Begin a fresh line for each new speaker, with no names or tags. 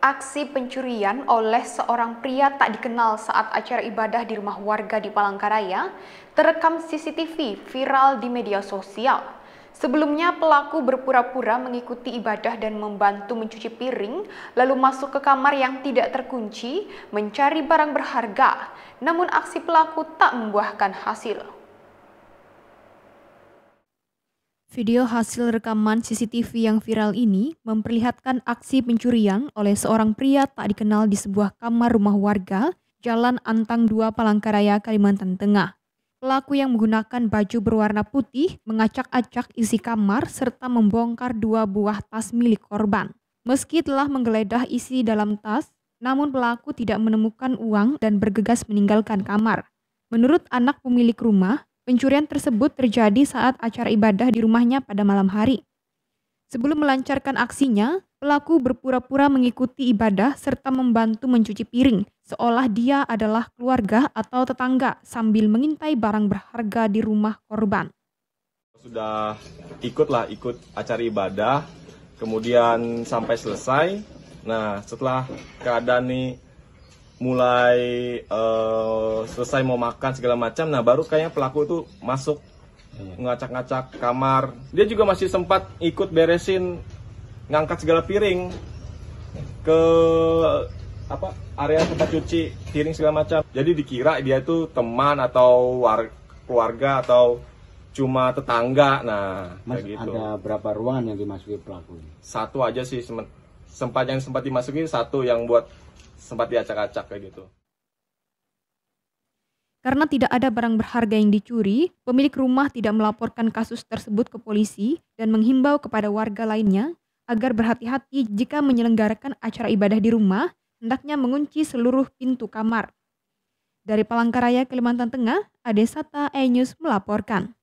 aksi pencurian oleh seorang pria tak dikenal saat acara ibadah di rumah warga di Palangkaraya terekam CCTV viral di media sosial. Sebelumnya pelaku berpura-pura mengikuti ibadah dan membantu mencuci piring, lalu masuk ke kamar yang tidak terkunci mencari barang berharga. Namun aksi pelaku tak membuahkan hasil. Video hasil rekaman CCTV yang viral ini memperlihatkan aksi pencurian oleh seorang pria tak dikenal di sebuah kamar rumah warga, Jalan Antang 2 Palangkaraya, Kalimantan Tengah. Pelaku yang menggunakan baju berwarna putih mengacak-acak isi kamar serta membongkar dua buah tas milik korban. Meski telah menggeledah isi dalam tas, namun pelaku tidak menemukan uang dan bergegas meninggalkan kamar. Menurut anak pemilik rumah, Pencurian tersebut terjadi saat acara ibadah di rumahnya pada malam hari. Sebelum melancarkan aksinya, pelaku berpura-pura mengikuti ibadah serta membantu mencuci piring, seolah dia adalah keluarga atau tetangga sambil mengintai barang berharga di rumah korban.
Sudah ikutlah ikut acara ibadah, kemudian sampai selesai. Nah, setelah keadaan nih mulai uh, selesai mau makan segala macam nah baru kayaknya pelaku itu masuk iya. ngacak-ngacak kamar dia juga masih sempat ikut beresin ngangkat segala piring ke apa area tempat cuci piring segala macam jadi dikira dia itu teman atau war, keluarga atau cuma tetangga nah Mas, kayak gitu. ada berapa ruangan yang dimasuki pelaku satu aja sih sempat yang sempat dimasuki satu yang buat sempat diacak-acak kayak gitu.
Karena tidak ada barang berharga yang dicuri, pemilik rumah tidak melaporkan kasus tersebut ke polisi dan menghimbau kepada warga lainnya agar berhati-hati jika menyelenggarakan acara ibadah di rumah, hendaknya mengunci seluruh pintu kamar. Dari Palangkaraya, Kalimantan Tengah, Ade Sata E-News melaporkan.